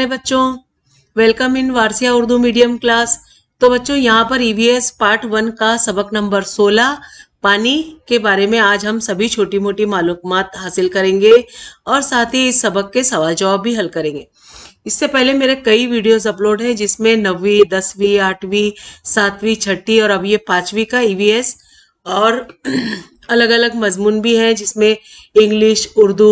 प्यारे बच्चों welcome in Warsia Urdu medium class तो बच्चों यहाँ पर ईवीएस पार्ट वन का सबक नंबर सोलह पानी के बारे में आज हम सभी छोटी मोटी मालूम हासिल करेंगे और साथ ही इस सबक के सवाल जवाब भी हल करेंगे इससे पहले मेरे कई वीडियोस अपलोड हैं जिसमें नवी दसवीं आठवीं सातवीं छठी और अब ये पांचवी का ईवीएस e और अलग अलग मजमून भी हैं जिसमें इंग्लिश उर्दू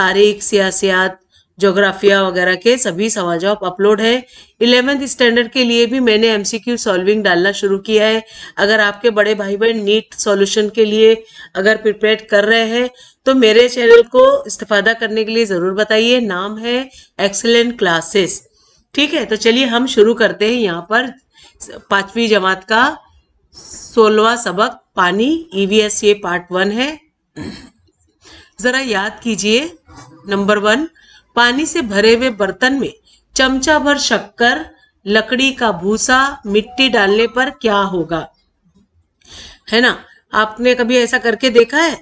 तारीख सियासियात जोग्राफिया वगैरह के सभी सवाल जवाब अपलोड है इलेवेंथ स्टैंडर्ड के लिए भी मैंने एमसीक्यू सॉल्विंग डालना शुरू किया है अगर आपके बड़े भाई बहन नीट सॉल्यूशन के लिए अगर प्रिपेयर कर रहे हैं तो मेरे चैनल को इस्तेफादा करने के लिए ज़रूर बताइए नाम है एक्सलेंट क्लासेस ठीक है तो चलिए हम शुरू करते हैं यहाँ पर पाँचवीं जमात का सोलवा सबक पानी ईवीएस ये पार्ट वन है ज़रा याद कीजिए नंबर वन पानी से भरे हुए बर्तन में चमचा भर शक्कर लकड़ी का भूसा मिट्टी डालने पर क्या होगा है ना आपने कभी ऐसा करके देखा है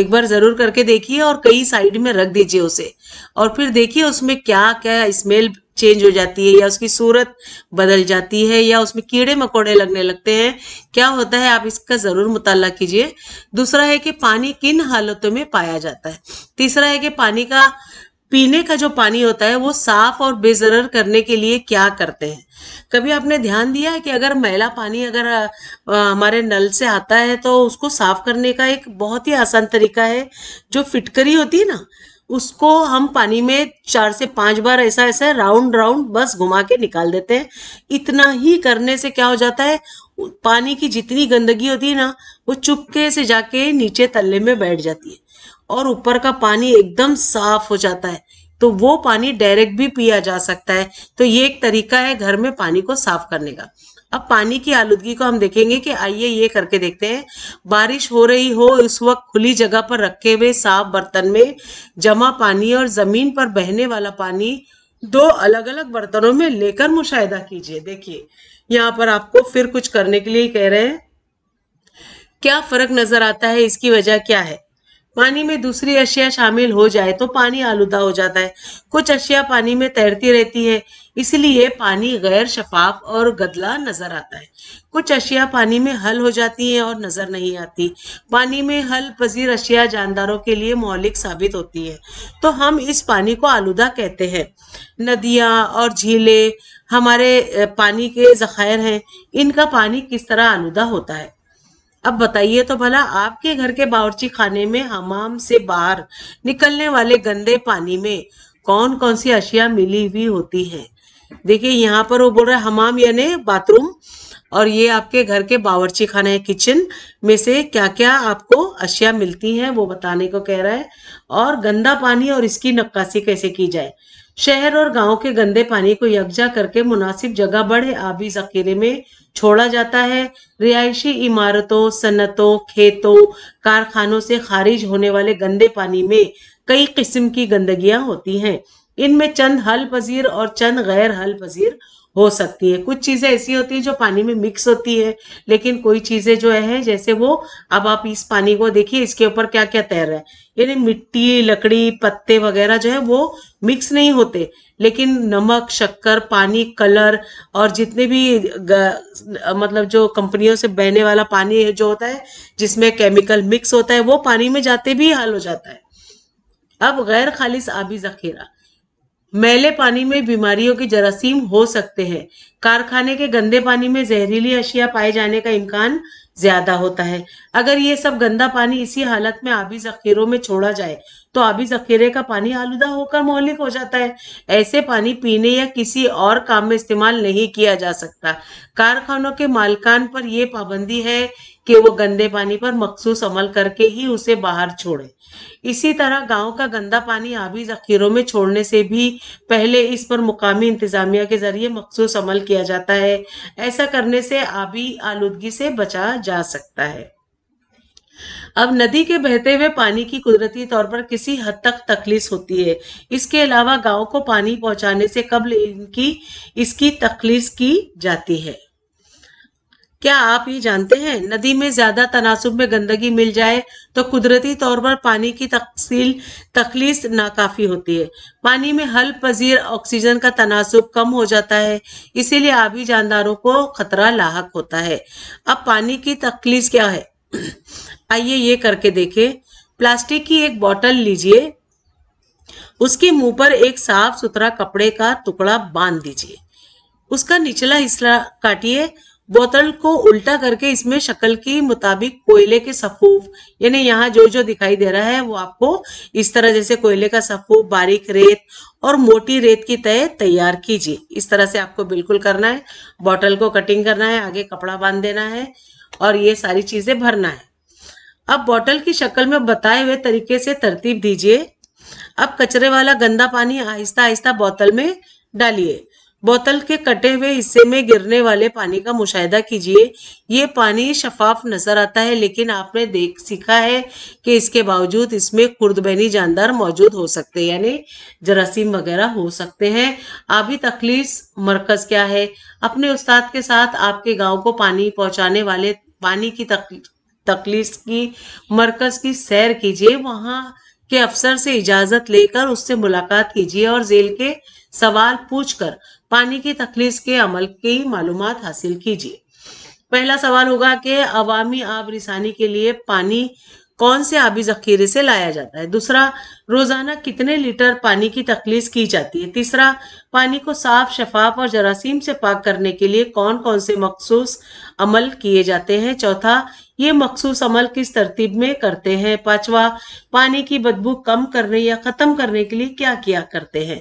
एक बार जरूर करके देखिए और कई साइड में रख दीजिए उसे और फिर देखिए उसमें क्या क्या स्मेल चेंज हो जाती है या उसकी सूरत बदल जाती है या उसमें कीड़े मकोड़े लगने लगते हैं क्या होता है आप इसका ज़रूर मुताला कीजिए दूसरा है कि पानी किन हालतों में पाया जाता है तीसरा है कि पानी का पीने का जो पानी होता है वो साफ और बेजरर करने के लिए क्या करते हैं कभी आपने ध्यान दिया है कि अगर मैला पानी अगर हमारे नल से आता है तो उसको साफ करने का एक बहुत ही आसान तरीका है जो फिटकरी होती है ना उसको हम पानी में चार से पांच बार ऐसा ऐसा राउंड राउंड बस घुमा के निकाल देते हैं इतना ही करने से क्या हो जाता है पानी की जितनी गंदगी होती है ना वो चुपके से जाके नीचे तल्ले में बैठ जाती है और ऊपर का पानी एकदम साफ हो जाता है तो वो पानी डायरेक्ट भी पिया जा सकता है तो ये एक तरीका है घर में पानी को साफ करने का अब पानी की आलूदगी को हम देखेंगे कि आइए ये करके देखते हैं बारिश हो रही हो इस वक्त खुली जगह पर रखे हुए साफ बर्तन में जमा पानी और जमीन पर बहने वाला पानी दो अलग अलग बर्तनों में लेकर मुशाहिदा कीजिए देखिए यहाँ पर आपको फिर कुछ करने के लिए कह रहे हैं क्या फर्क नजर आता है इसकी वजह क्या है पानी में दूसरी अशिया शामिल हो जाए तो पानी आलूदा हो जाता है कुछ अशिया पानी में तैरती रहती है इसलिए पानी गैर शफाफ और गदला नजर आता है कुछ अशिया पानी में हल हो जाती हैं और नजर नहीं आती पानी में हल पजीर अशिया जानदारों के लिए मौलिक साबित होती है तो हम इस पानी को आलूदा कहते हैं नदियाँ और झीलें हमारे पानी के जखायर हैं इनका पानी किस तरह आलूदा होता है अब बताइए तो भला आपके घर के बावर्ची खाने में हमाम से बाहर निकलने वाले गंदे पानी में कौन कौन सी अशिया मिली हुई होती हैं देखिए यहाँ पर वो बोल रहे हमाम यानी बाथरूम और ये आपके घर के बावर्ची खाना है किचन में से क्या क्या आपको अशिया मिलती हैं वो बताने को कह रहा है और गंदा पानी और इसकी नक्काशी कैसे की जाए शहर और गांव के गंदे पानी को यकजा करके मुनासिब जगह बड़े आबी जखीरे में छोड़ा जाता है रिहायशी इमारतों सनतों खेतों कारखानों से खारिज होने वाले गंदे पानी में कई किस्म की गंदगियां होती हैं इनमें चंद हल पजीर और चंद गैर हल पजीर हो सकती है कुछ चीज़ें ऐसी होती है जो पानी में मिक्स होती है लेकिन कोई चीज़ें जो है जैसे वो अब आप इस पानी को देखिए इसके ऊपर क्या क्या तैर रहा है यानी मिट्टी लकड़ी पत्ते वगैरह जो है वो मिक्स नहीं होते लेकिन नमक शक्कर पानी कलर और जितने भी मतलब जो कंपनियों से बहने वाला पानी जो होता है जिसमें केमिकल मिक्स होता है वो पानी में जाते भी हल हो जाता है अब गैर खालिश आबी जखीरा मैले पानी में बीमारियों के जरासीम हो सकते हैं कारखाने के गंदे पानी में जहरीली अशिया पाए जाने का इम्कान ज्यादा होता है अगर ये सब गंदा पानी इसी हालत में आबी जखीरों में छोड़ा जाए तो अभी जखीरे का पानी आलूदा होकर मौलिक हो जाता है ऐसे पानी पीने या किसी और काम में इस्तेमाल नहीं किया जा सकता कारखानों के मालकान पर यह पाबंदी है कि वो गंदे पानी पर मखसूस अमल करके ही उसे बाहर छोड़े इसी तरह गांव का गंदा पानी आबी जखीरों में छोड़ने से भी पहले इस पर मुकामी इंतजामिया के जरिए मखसूस अमल किया जाता है ऐसा करने से आबी आलूदगी से बचा जा सकता है अब नदी के बहते हुए पानी की कुदरती तौर पर किसी हद तक तकलीस होती है इसके अलावा गांव को पानी पहुंचाने से कबल इनकी इसकी तकलीस की जाती है क्या आप ये जानते हैं नदी में ज्यादा तनासुब में गंदगी मिल जाए तो कुदरती तौर पर पानी की तकसील तखलीस नाकाफी होती है पानी में हल पजीर ऑक्सीजन का तनासुब कम हो जाता है इसीलिए आबी जानदारों को खतरा लाक होता है अब पानी की तकलीस क्या है आइए ये करके देखें प्लास्टिक की एक बोतल लीजिए उसके मुंह पर एक साफ सुथरा कपड़े का टुकड़ा बांध दीजिए उसका निचला हिस्सा काटिए बोतल को उल्टा करके इसमें शक्ल के मुताबिक कोयले के सफूफ यानी यहाँ जो जो दिखाई दे रहा है वो आपको इस तरह जैसे कोयले का सफूफ बारीक रेत और मोटी रेत की तय तैयार कीजिए इस तरह से आपको बिल्कुल करना है बोतल को कटिंग करना है आगे कपड़ा बांध देना है और ये सारी चीजें भरना है अब बॉटल की शक्ल में बताए हुए तरीके से तरतीब दीजिए अब कचरे वाला गंदा पानी आहिस्ता आहिस्ता बोतल में डालिए बोतल के कटे हुए हिस्से में गिरने वाले पानी का मुशाहिदा कीजिए ये पानी शफाफ नजर आता है लेकिन आपने देख सीखा है कि इसके बावजूद इसमें खुर्दबैनी जानदार मौजूद हो सकते हैं यानी जरासीम वगैरह हो सकते हैं आबी तखलीस मरकज क्या है अपने उस्ताद के साथ आपके गांव को पानी पहुंचाने वाले पानी की तकलीस की मरकज की सैर कीजिए वहां के अफसर से इजाजत लेकर उससे मुलाकात कीजिए और जेल के सवाल पूछकर पानी की तकलीस के अमल की मालूम हासिल कीजिए पहला सवाल होगा कि अवामी आब रिसानी के लिए पानी कौन से आबी जखीरे से लाया जाता है दूसरा रोजाना कितने लीटर पानी की तकलीस की जाती है तीसरा पानी को साफ शफाफ और जरासीम से पाक करने के लिए कौन कौन से मखसूस अमल किए जाते हैं चौथा ये मखसूस अमल किस तरतीब में करते हैं पांचवा पानी की बदबू कम करने या खत्म करने के लिए क्या किया करते हैं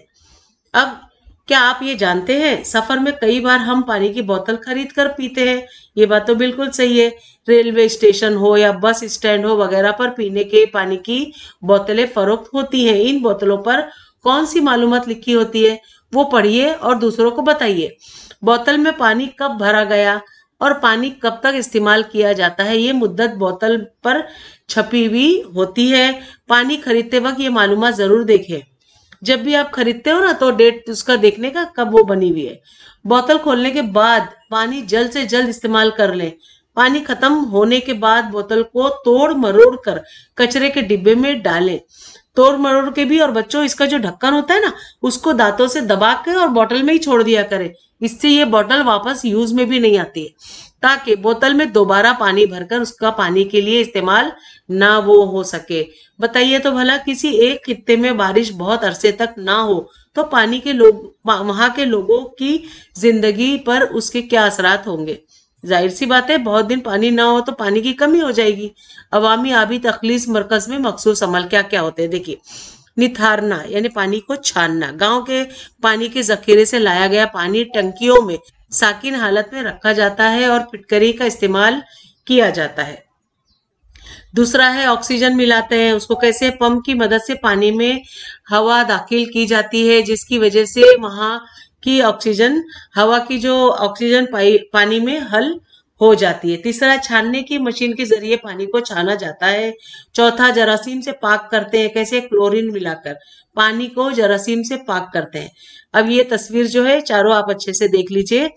अब क्या आप ये जानते हैं सफर में कई बार हम पानी की बोतल खरीद कर पीते हैं ये बात तो बिल्कुल सही है रेलवे स्टेशन हो या बस स्टैंड हो वगैरह पर पीने के पानी की बोतलें फरोख्त होती हैं इन बोतलों पर कौन सी मालूम लिखी होती है वो पढ़िए और दूसरों को बताइए बोतल में पानी कब भरा गया और पानी कब तक इस्तेमाल किया जाता है ये मुद्दत बोतल पर छपी हुई होती है पानी खरीदते वक्त ये मालूम ज़रूर देखें जब भी आप खरीदते हो ना तो डेट उसका देखने का कब वो बनी हुई है बोतल खोलने के बाद पानी जल्द से जल्द इस्तेमाल कर लें पानी खत्म होने के बाद बोतल को तोड़ मरोड़ कर कचरे के डिब्बे में डालें तोड़ मरोड़ के भी और बच्चों इसका जो ढक्कन होता है ना उसको दांतों से दबा के और बोतल में ही छोड़ दिया करें इससे ये बोतल वापस यूज में भी नहीं आती है ताकि बोतल में दोबारा पानी भरकर उसका पानी के लिए इस्तेमाल ना वो हो सके बताइए तो भला किसी एक खत्ते में बारिश बहुत अरसे तक ना हो तो पानी के लोग वहां के लोगों की जिंदगी पर उसके क्या असरात होंगे जाहिर सी बात है बहुत दिन पानी ना हो तो पानी की कमी हो जाएगी अवामी आबी तखलीस मरकज में मखसूस अमल क्या क्या होते हैं देखिए निथारना यानी पानी को छानना गांव के पानी के जखीरे से लाया गया पानी टंकियों में साकिन हालत में रखा जाता है और फिटकरी का इस्तेमाल किया जाता है दूसरा है ऑक्सीजन मिलाते हैं उसको कैसे पंप की मदद से पानी में हवा दाखिल की जाती है जिसकी वजह से वहां की ऑक्सीजन हवा की जो ऑक्सीजन पानी में हल हो जाती है तीसरा छानने की मशीन के जरिए पानी को छाना जाता है चौथा जरासीम से पाक करते हैं कैसे क्लोरीन मिलाकर पानी को जरासीम से पाक करते हैं अब ये तस्वीर जो है चारों आप अच्छे से देख लीजिए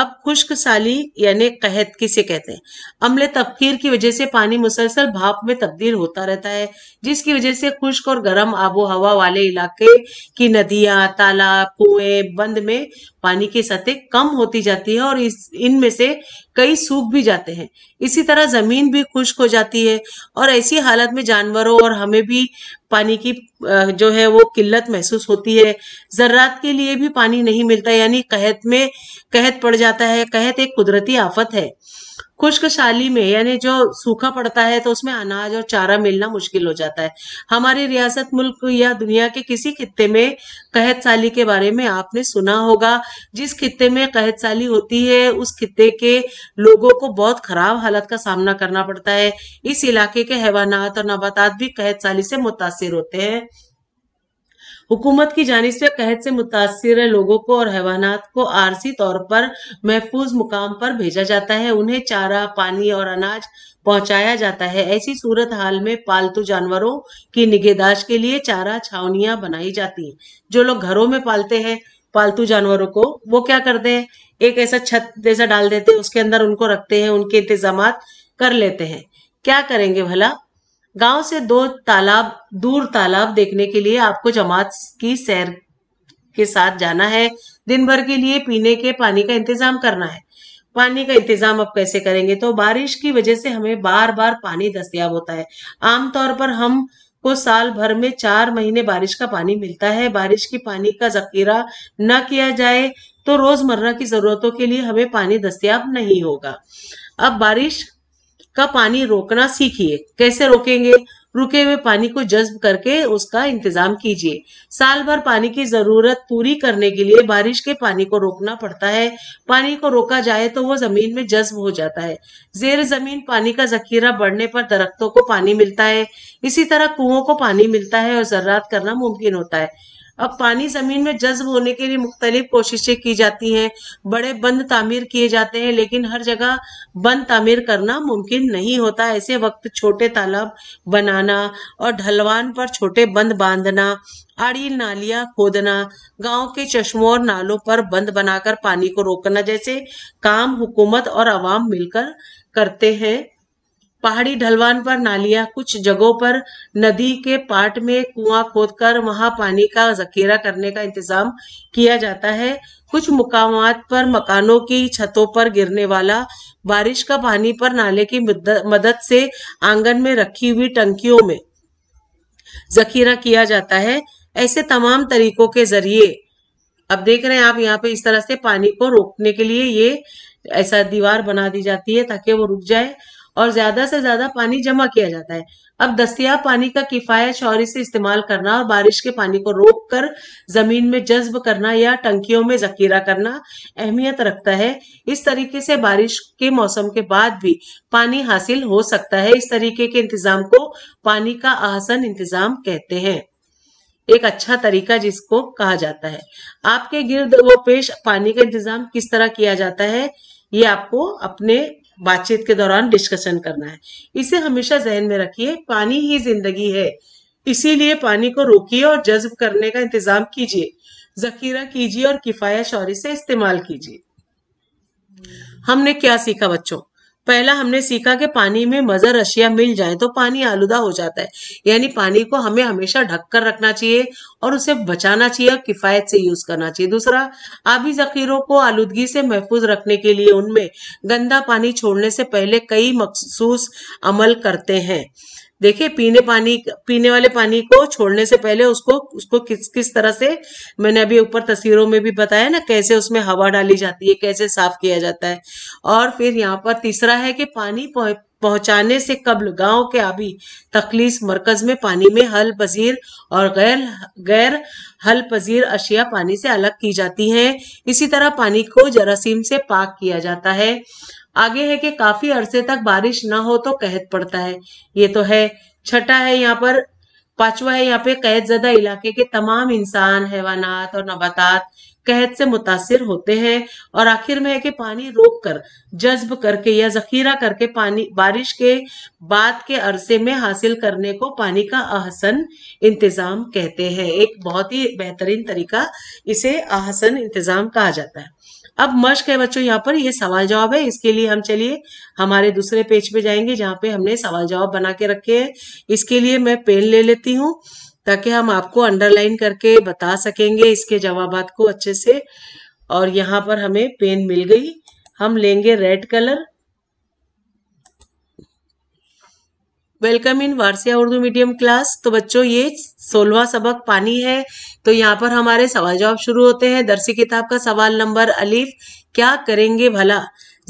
अब खुश्क साली यानी कहत किसे कहते हैं अमले तफकीर की वजह से पानी मुसलसल भाप में तब्दील होता रहता है जिसकी वजह से खुश्क और गर्म आबो हवा वाले इलाके की नदियां तालाब कुएं बंद में पानी की सतह कम होती जाती है और इस इनमें से कई सूख भी जाते हैं इसी तरह ज़मीन भी खुश्क हो जाती है और ऐसी हालत में जानवरों और हमें भी पानी की जो है वो किल्लत महसूस होती है जरात के लिए भी पानी नहीं मिलता यानी कहत में कहत पड़ जाता है कहत एक कुदरती आफत है खुश्कशाली में यानी जो सूखा पड़ता है तो उसमें अनाज और चारा मिलना मुश्किल हो जाता है हमारी रियासत मुल्क या दुनिया के किसी खत्ते में कहत साली के बारे में आपने सुना होगा जिस खत्ते में कहत साली होती है उस खत्ते के लोगों को बहुत खराब हालत का सामना करना पड़ता है इस इलाके के हैवानात और नबातात भी कहत साली से मुतासर होते हैं हुकूमत की जानब से कहत से मुतासर लोगों को और हैवानात को आरसी तौर पर महफूज मुकाम पर भेजा जाता है उन्हें चारा पानी और अनाज पहुंचाया जाता है ऐसी सूरत हाल में पालतू जानवरों की निगहदाश्त के लिए चारा छावनियां बनाई जाती हैं जो लोग घरों में पालते हैं पालतू जानवरों को वो क्या करते हैं एक ऐसा छत जैसा डाल देते हैं उसके अंदर उनको रखते हैं उनके इंतजाम कर लेते हैं क्या करेंगे भला गांव से दो तालाब दूर तालाब देखने के लिए आपको जमात की सैर के साथ जाना है दिन भर के लिए पीने के पानी का इंतजाम करना है पानी का इंतजाम आप कैसे करेंगे तो बारिश की वजह से हमें बार बार पानी दस्तियाब होता है आमतौर पर हम को साल भर में चार महीने बारिश का पानी मिलता है बारिश की पानी का जखीरा न किया जाए तो रोजमर्रा की जरूरतों के लिए हमें पानी दस्तियाब नहीं होगा अब बारिश का पानी रोकना सीखिए कैसे रोकेंगे रुके हुए पानी को जज्ब करके उसका इंतजाम कीजिए साल भर पानी की जरूरत पूरी करने के लिए बारिश के पानी को रोकना पड़ता है पानी को रोका जाए तो वो जमीन में जज्ब हो जाता है जेर जमीन पानी का जखीरा बढ़ने पर दरख्तों को पानी मिलता है इसी तरह कुओं को पानी मिलता है और जर्रात करना मुमकिन होता है अब पानी जमीन में जज्ब होने के लिए मुख्तलिफ कोशिशें की जाती हैं बड़े बंद तामीर किए जाते हैं लेकिन हर जगह बंद तामीर करना मुमकिन नहीं होता ऐसे वक्त छोटे तालाब बनाना और ढलवान पर छोटे बंद बांधना आड़ी नालियां खोदना गांव के चश्मों और नालों पर बंद बनाकर पानी को रोकना जैसे काम हुकूमत और आवाम मिलकर करते हैं पहाड़ी ढलवान पर नालियां कुछ जगहों पर नदी के पाट में कुआं खोदकर वहां पानी का जखीरा करने का इंतजाम किया जाता है कुछ मुकाम पर मकानों की छतों पर गिरने वाला बारिश का पानी पर नाले की मदद से आंगन में रखी हुई टंकियों में जखीरा किया जाता है ऐसे तमाम तरीकों के जरिए अब देख रहे हैं आप यहाँ पे इस तरह से पानी को रोकने के लिए ये ऐसा दीवार बना दी जाती है ताकि वो रुक जाए और ज्यादा से ज्यादा पानी जमा किया जाता है अब दस्तियाब पानी का किफायत शौरी से इस्तेमाल करना और बारिश के पानी को रोक कर जमीन में जज्ब करना या टंकियों में जखीरा करना अहमियत रखता है इस तरीके से बारिश के मौसम के बाद भी पानी हासिल हो सकता है इस तरीके के इंतजाम को पानी का आसन इंतजाम कहते हैं एक अच्छा तरीका जिसको कहा जाता है आपके गिर्द व पेश पानी का इंतजाम किस तरह किया जाता है ये आपको अपने बातचीत के दौरान डिस्कशन करना है इसे हमेशा जहन में रखिए पानी ही जिंदगी है इसीलिए पानी को रोकिए और जज्ब करने का इंतजाम कीजिए जखीरा कीजिए और किफाया शौरी से इस्तेमाल कीजिए हमने क्या सीखा बच्चों पहला हमने सीखा कि पानी में मजर रशिया मिल जाए तो पानी आलूदा हो जाता है यानी पानी को हमें हमेशा ढक कर रखना चाहिए और उसे बचाना चाहिए और किफायत से यूज करना चाहिए दूसरा आबी जखीरों को आलूदगी से महफूज रखने के लिए उनमें गंदा पानी छोड़ने से पहले कई मखसूस अमल करते हैं देखिए पीने पानी पीने वाले पानी को छोड़ने से पहले उसको उसको किस किस तरह से मैंने अभी ऊपर तस्वीरों में भी बताया ना कैसे उसमें हवा डाली जाती है कैसे साफ किया जाता है और फिर यहाँ पर तीसरा है कि पानी पहुंचाने से कबल गांव के आबी तखलीस मरकज में पानी में हल पजीर और गैर गैर हल पजीर अशिया पानी से अलग की जाती है इसी तरह पानी को जरासीम से पाक किया जाता है आगे है कि काफी अरसे तक बारिश न हो तो कहत पड़ता है ये तो है छठा है यहाँ पर पांचवा है यहाँ पे कहत जदा इलाके के तमाम इंसान हैवानात और नबातात कहत से मुतासर होते हैं और आखिर में है कि पानी रोक कर जज्ब करके या जखीरा करके पानी बारिश के बाद के अरसे में हासिल करने को पानी का आहसन इंतजाम कहते हैं एक बहुत ही बेहतरीन तरीका इसे आहसन इंतजाम कहा जाता है अब मश्क है बच्चों यहाँ पर ये सवाल जवाब है इसके लिए हम चलिए हमारे दूसरे पेज पे जाएंगे जहाँ पे हमने सवाल जवाब बना के रखे हैं इसके लिए मैं पेन ले लेती हूँ ताकि हम आपको अंडरलाइन करके बता सकेंगे इसके जवाब को अच्छे से और यहाँ पर हमें पेन मिल गई हम लेंगे red colour welcome in Warsia Urdu medium class तो बच्चों ये सोलवा सबक पानी है तो यहाँ पर हमारे सवाल जवाब शुरू होते हैं दरसी किताब का सवाल नंबर अलीफ क्या करेंगे भला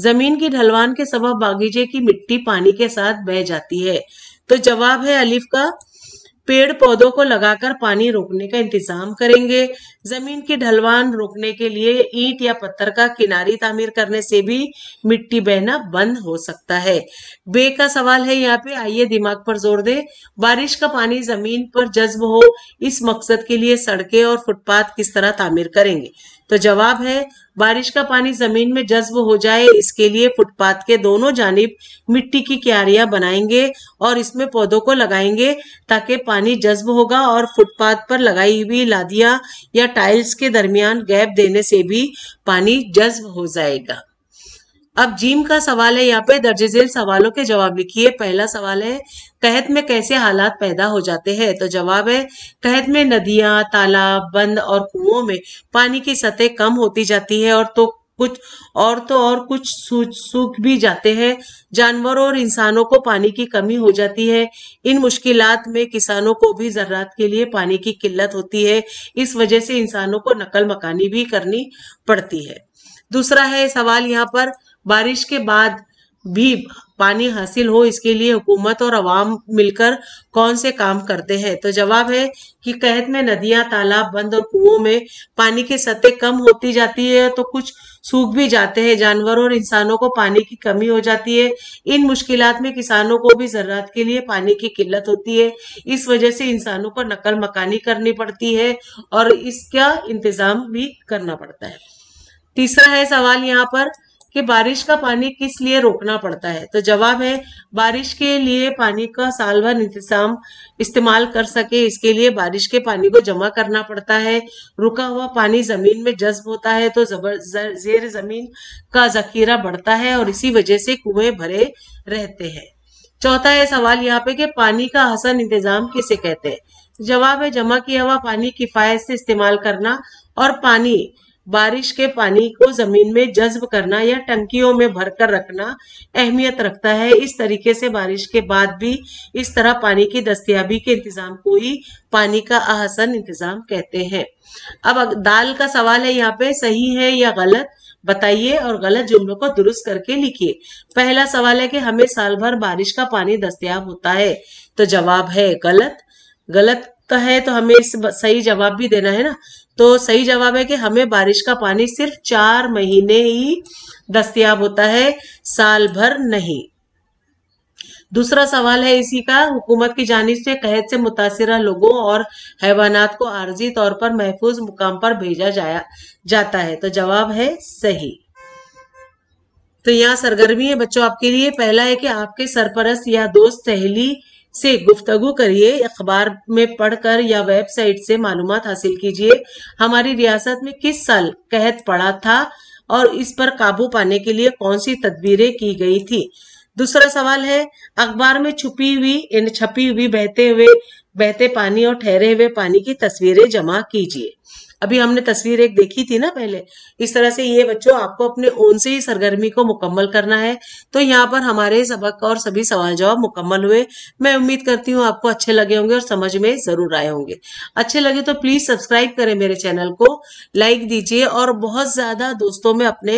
जमीन की ढलवान के सबब बागीचे की मिट्टी पानी के साथ बह जाती है तो जवाब है अलीफ का पेड़ पौधों को लगाकर पानी रोकने का इंतजाम करेंगे जमीन की ढलवान रोकने के लिए ईट या पत्थर का किनारी तामीर करने से भी मिट्टी बहना बंद हो सकता है बे का सवाल है यहाँ पे आइए दिमाग पर जोर दे बारिश का पानी जमीन पर जज्ब हो इस मकसद के लिए सड़कें और फुटपाथ किस तरह तामीर करेंगे तो जवाब है बारिश का पानी जमीन में जज्ब हो जाए इसके लिए फुटपाथ के दोनों जानब मिट्टी की क्यारियां बनाएंगे और इसमें पौधों को लगाएंगे ताकि पानी जज्ब होगा और फुटपाथ पर लगाई हुई लादियां या टाइल्स के दरमियान गैप देने से भी पानी जज्ब हो जाएगा अब जीम का सवाल है यहाँ पे दर्जे झेल सवालों के जवाब लिखिए पहला सवाल है कहत में कैसे हालात पैदा हो जाते हैं तो जवाब है कहत में नदियां तालाब बंद और कुओं में पानी की सतह कम होती जाती है और तो कुछ और तो और कुछ सूख भी जाते हैं जानवरों और इंसानों को पानी की कमी हो जाती है इन मुश्किलात में किसानों को भी जरूरत के लिए पानी की किल्लत होती है इस वजह से इंसानों को नकल मकानी भी करनी पड़ती है दूसरा है सवाल यहाँ पर बारिश के बाद भी पानी हासिल हो इसके लिए हुकूमत और आवाम मिलकर कौन से काम करते हैं तो जवाब है कि कहत में नदियां तालाब बंद और कुओं में पानी की सतह कम होती जाती है तो कुछ सूख भी जाते हैं जानवरों और इंसानों को पानी की कमी हो जाती है इन मुश्किल में किसानों को भी जरूरत के लिए पानी की किल्लत होती है इस वजह से इंसानों को नकल मकानी करनी पड़ती है और इसका इंतज़ाम भी करना पड़ता है तीसरा है सवाल यहाँ पर कि बारिश का पानी किस लिए रोकना पड़ता है तो जवाब है बारिश के लिए पानी का साल भर इंतजाम इस्तेमाल कर सके इसके लिए बारिश के पानी को जमा करना पड़ता है रुका हुआ पानी जमीन में जज्ब होता है तो जबर जेर जमीन का जखीरा बढ़ता है और इसी वजह से कुएं भरे रहते हैं चौथा है सवाल यहाँ पे कि पानी का हसन इंतजाम किसे कहते हैं जवाब है जमा किया हुआ पानी किफायत से इस्तेमाल करना और पानी बारिश के पानी को जमीन में जज्ब करना या टंकियों में भरकर रखना अहमियत रखता है इस तरीके से बारिश के बाद भी इस तरह पानी की दस्तियाबी के इंतजाम को ही पानी का आसन इंतजाम कहते हैं अब दाल का सवाल है यहाँ पे सही है या गलत बताइए और गलत जुमलों को दुरुस्त करके लिखिए पहला सवाल है कि हमें साल भर बारिश का पानी दस्तियाब होता है तो जवाब है गलत गलत तो है तो हमें इस सही जवाब भी देना है ना तो सही जवाब है कि हमें बारिश का पानी सिर्फ चार महीने ही दस्तियाब होता है साल भर नहीं दूसरा सवाल है इसी का हुकूमत की जानी से कहत से मुतासर लोगों और हैवानात को आर्जी तौर पर महफूज मुकाम पर भेजा जाया जाता है तो जवाब है सही तो यहाँ सरगर्मी है बच्चों आपके लिए पहला है कि आपके सरपरस्त या दोस्त सहेली से गुफ्तगु करिए अखबार में पढ़कर या वेबसाइट से मालूम हासिल कीजिए हमारी रियासत में किस साल कहत पड़ा था और इस पर काबू पाने के लिए कौन सी तदबीरें की गई थी दूसरा सवाल है अखबार में छुपी हुई छपी हुई बहते हुए बहते पानी और ठहरे हुए पानी की तस्वीरें जमा कीजिए अभी हमने तस्वीर एक देखी थी ना पहले इस तरह से ये बच्चों आपको अपने ओन से ही सरगर्मी को मुकम्मल करना है तो यहाँ पर हमारे सबक और सभी सवाल जवाब मुकम्मल हुए मैं उम्मीद करती हूँ आपको अच्छे लगे होंगे और समझ में जरूर आए होंगे अच्छे लगे तो प्लीज सब्सक्राइब करें मेरे चैनल को लाइक दीजिए और बहुत ज्यादा दोस्तों में अपने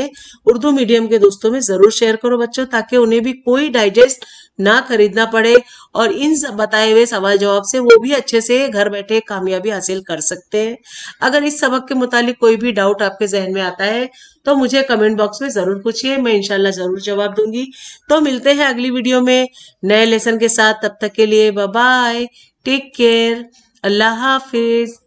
उर्दू मीडियम के दोस्तों में जरूर शेयर करो बच्चों ताकि उन्हें भी कोई डाइजेस्ट ना खरीदना पड़े और इन सब बताए हुए सवाल जवाब से वो भी अच्छे से घर बैठे कामयाबी हासिल कर सकते हैं अगर इस सबक के मुतालिक कोई भी डाउट आपके जहन में आता है तो मुझे कमेंट बॉक्स में ज़रूर पूछिए मैं इनशाला ज़रूर जवाब दूंगी तो मिलते हैं अगली वीडियो में नए लेसन के साथ तब तक के लिए बाय टेक केयर अल्लाह हाफिज़